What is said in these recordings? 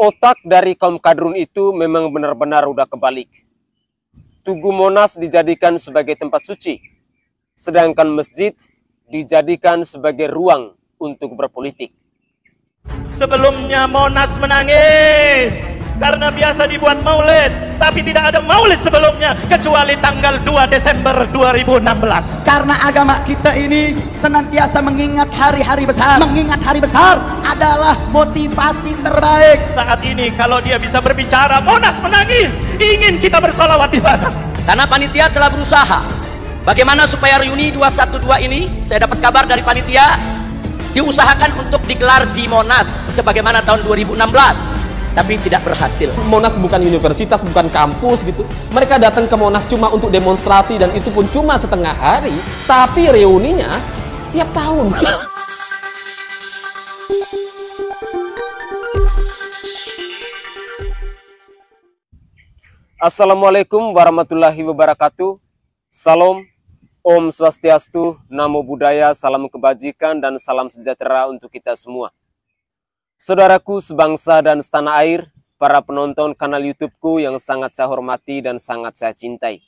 Otak dari kaum kadrun itu memang benar-benar udah kebalik. Tugu Monas dijadikan sebagai tempat suci, sedangkan masjid dijadikan sebagai ruang untuk berpolitik. Sebelumnya Monas menangis karena biasa dibuat maulid tapi tidak ada maulid sebelumnya kecuali tanggal 2 Desember 2016 karena agama kita ini senantiasa mengingat hari-hari besar mengingat hari besar adalah motivasi terbaik saat ini kalau dia bisa berbicara Monas menangis ingin kita bersolawat di sana karena panitia telah berusaha bagaimana supaya reuni 212 ini saya dapat kabar dari panitia diusahakan untuk digelar di Monas sebagaimana tahun 2016 tapi tidak berhasil. Monas bukan universitas, bukan kampus gitu. Mereka datang ke Monas cuma untuk demonstrasi dan itu pun cuma setengah hari, tapi reuninya tiap tahun. Assalamualaikum warahmatullahi wabarakatuh. Salam, Om Swastiastu, Namo Buddhaya, salam kebajikan dan salam sejahtera untuk kita semua. Saudaraku sebangsa dan setanah air, para penonton kanal YouTubeku yang sangat saya hormati dan sangat saya cintai.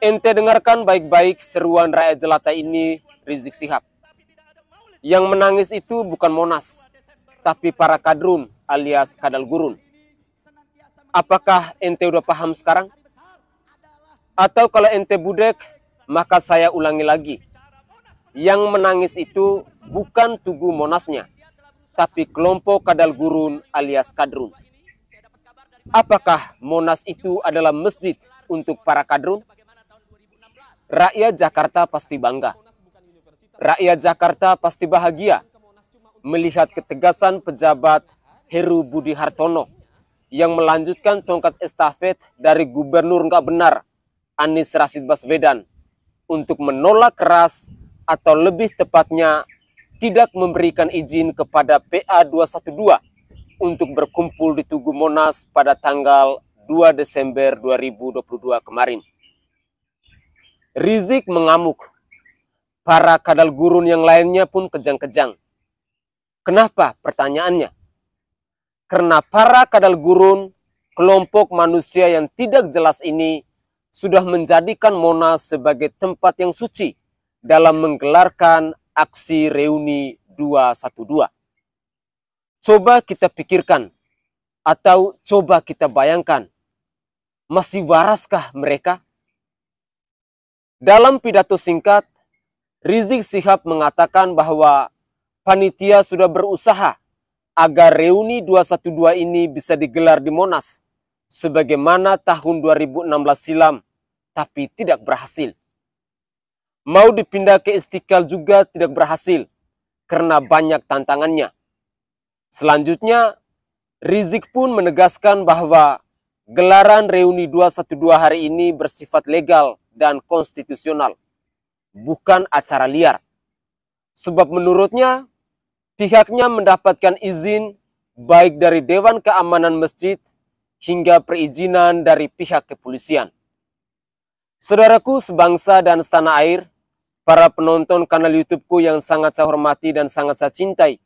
Ente dengarkan baik-baik seruan rakyat jelata ini Rizik Sihab. Yang menangis itu bukan Monas, tapi para kadrun alias kadal gurun. Apakah ente udah paham sekarang? Atau kalau ente budek, maka saya ulangi lagi. Yang menangis itu bukan tugu Monasnya, tapi kelompok kadal gurun alias kadrun. Apakah Monas itu adalah masjid untuk para kadrun? Rakyat Jakarta pasti bangga. Rakyat Jakarta pasti bahagia melihat ketegasan pejabat Heru Budi Hartono yang melanjutkan tongkat estafet dari gubernur nggak benar Anies Rasid Baswedan untuk menolak keras atau lebih tepatnya tidak memberikan izin kepada PA212 untuk berkumpul di Tugu Monas pada tanggal 2 Desember 2022 kemarin. Rizik mengamuk. Para kadal gurun yang lainnya pun kejang-kejang. Kenapa? Pertanyaannya. Karena para kadal gurun, kelompok manusia yang tidak jelas ini sudah menjadikan Monas sebagai tempat yang suci dalam menggelarkan aksi reuni 212. Coba kita pikirkan atau coba kita bayangkan, masih waraskah mereka? Dalam pidato singkat, Rizik Sihab mengatakan bahwa panitia sudah berusaha agar reuni 212 ini bisa digelar di Monas sebagaimana tahun 2016 silam, tapi tidak berhasil mau dipindah ke Istiqlal juga tidak berhasil karena banyak tantangannya. Selanjutnya, Rizik pun menegaskan bahwa gelaran reuni 212 hari ini bersifat legal dan konstitusional, bukan acara liar. Sebab menurutnya, pihaknya mendapatkan izin baik dari Dewan Keamanan Masjid hingga perizinan dari pihak kepolisian. Saudaraku sebangsa dan setanah air, para penonton kanal YouTubeku yang sangat saya hormati dan sangat saya cintai,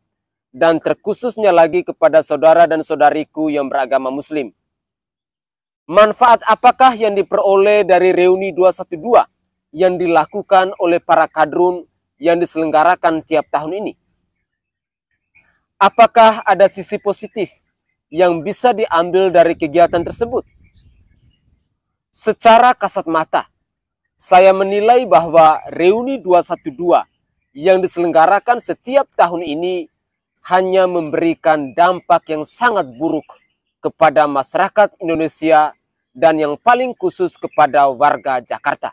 dan terkhususnya lagi kepada saudara dan saudariku yang beragama Muslim. Manfaat apakah yang diperoleh dari reuni 212 yang dilakukan oleh para kadrun yang diselenggarakan tiap tahun ini? Apakah ada sisi positif yang bisa diambil dari kegiatan tersebut? Secara kasat mata, saya menilai bahwa reuni 212 yang diselenggarakan setiap tahun ini hanya memberikan dampak yang sangat buruk kepada masyarakat Indonesia dan yang paling khusus kepada warga Jakarta.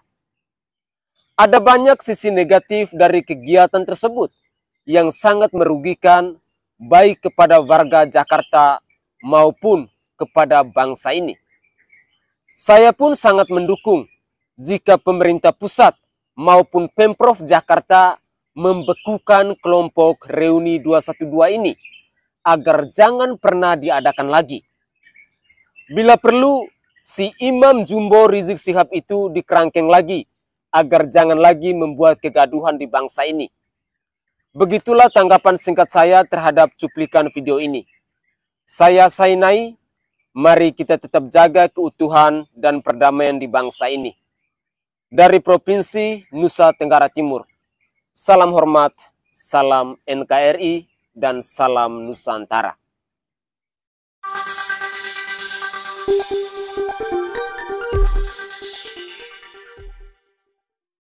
Ada banyak sisi negatif dari kegiatan tersebut yang sangat merugikan baik kepada warga Jakarta maupun kepada bangsa ini. Saya pun sangat mendukung jika pemerintah pusat maupun Pemprov Jakarta membekukan kelompok reuni 212 ini agar jangan pernah diadakan lagi. Bila perlu, si Imam Jumbo Rizik Sihab itu dikerangkeng lagi agar jangan lagi membuat kegaduhan di bangsa ini. Begitulah tanggapan singkat saya terhadap cuplikan video ini. Saya Sainai, mari kita tetap jaga keutuhan dan perdamaian di bangsa ini dari Provinsi Nusa Tenggara Timur. Salam hormat, salam NKRI, dan salam Nusantara.